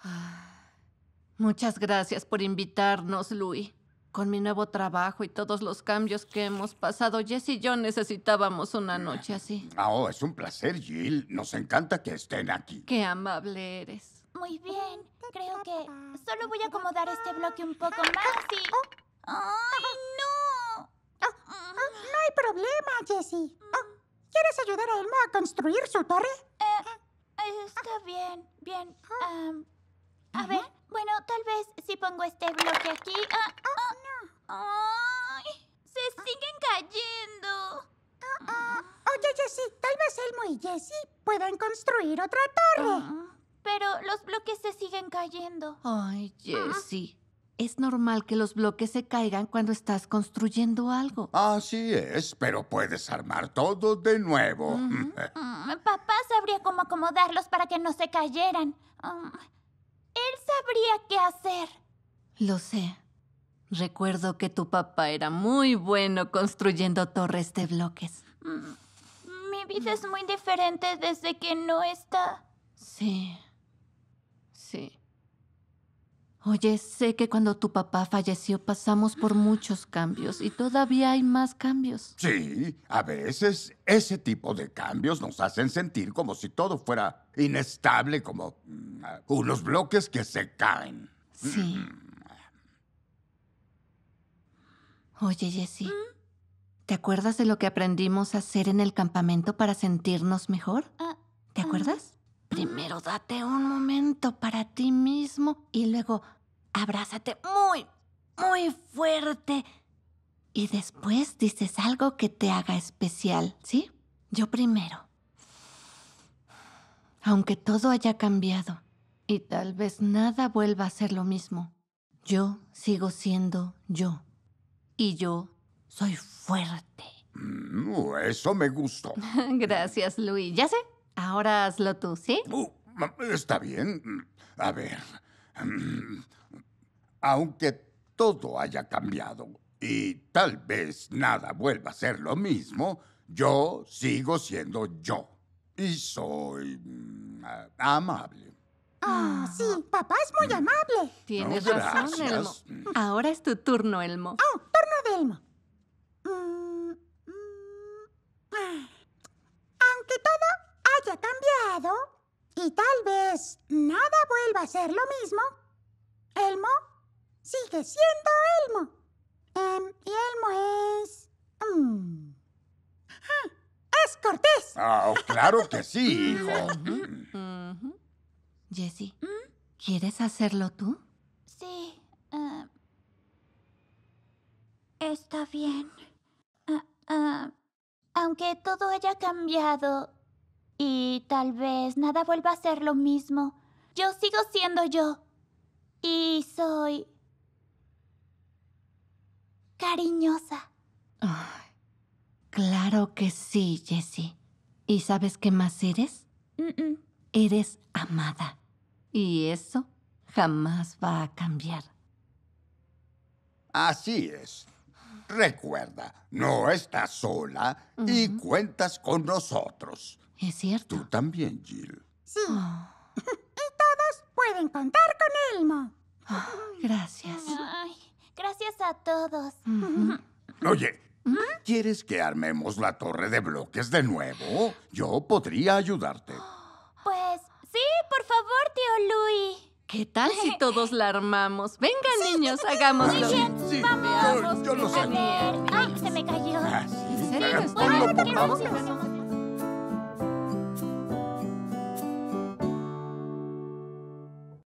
Ah, muchas gracias por invitarnos, Louis. Con mi nuevo trabajo y todos los cambios que hemos pasado, Jess y yo necesitábamos una noche así. Oh, es un placer, Jill. Nos encanta que estén aquí. Qué amable eres. Muy bien. Creo que solo voy a acomodar este bloque un poco más y... ¡Ay, no! Ah, no hay problema, Jessie. Ah, ¿Quieres ayudar a Elmo a construir su torre? Eh, está bien, bien. A ver, bueno, tal vez si pongo este bloque aquí... Ah, ah, oh, no. ¡Ay! ¡Se siguen cayendo! Ah, Oye, Jessie, tal vez Elmo y Jessie puedan construir otra torre. pero los bloques se siguen cayendo. Ay, Jessie. Es normal que los bloques se caigan cuando estás construyendo algo. Así es, pero puedes armar todo de nuevo. Mm, papá sabría cómo acomodarlos para que no se cayeran. Él sabría qué hacer. Lo sé. Recuerdo que tu papá era muy bueno construyendo torres de bloques. Mm, mi vida es muy diferente desde que no está. Sí. Sí. Oye, sé que cuando tu papá falleció pasamos por muchos cambios y todavía hay más cambios. Sí, a veces ese tipo de cambios nos hacen sentir como si todo fuera inestable, como mm, unos bloques que se caen. Sí. Oye, Jessie, ¿te acuerdas de lo que aprendimos a hacer en el campamento para sentirnos mejor? Ah, ¿Te ah. acuerdas? Primero date un momento para ti mismo y luego abrázate muy, muy fuerte. Y después dices algo que te haga especial, ¿sí? Yo primero. Aunque todo haya cambiado y tal vez nada vuelva a ser lo mismo, yo sigo siendo yo. Y yo soy fuerte. Mm, uh, eso me gustó. Gracias, Luis. Ya sé. Ahora hazlo tú, ¿sí? Uh, mm, está bien. Mm, a ver aunque todo haya cambiado y tal vez nada vuelva a ser lo mismo, yo sigo siendo yo. Y soy mm, amable. Ah, sí, ah. papá es muy mm. amable. Tienes razón, Elmo. Mm. Ahora es tu turno, Elmo. Oh, turno de Elmo. Aunque todo haya cambiado y tal vez nada vuelva a ser lo mismo, Elmo que siendo Elmo. Em, y Elmo es... Mm, ah, ¡Es Cortés! Ah, oh, claro que sí, hijo. Jessie, ¿Mm? ¿quieres hacerlo tú? Sí. Em. está bien. Ah, ah, aunque todo haya cambiado y tal vez nada vuelva a ser lo mismo, yo sigo siendo yo. Y soy cariñosa. claro que sí, Jessie. ¿Y sabes qué más eres? Eres amada. Y eso jamás va a cambiar. Así es. Recuerda, no estás sola y cuentas con nosotros. Es cierto. Tú también, Jill. Sí. Ah. y todos pueden contar con Elmo. Ah, gracias a todos. Oye, ¿quieres que armemos la torre de bloques de nuevo? Yo podría ayudarte. Pues sí, por favor, tío Luis. ¿Qué tal si todos la armamos? Venga, niños, hagámoslo. bien, vamos. ay, se me cayó. Ah, ¿En serio? Bueno, por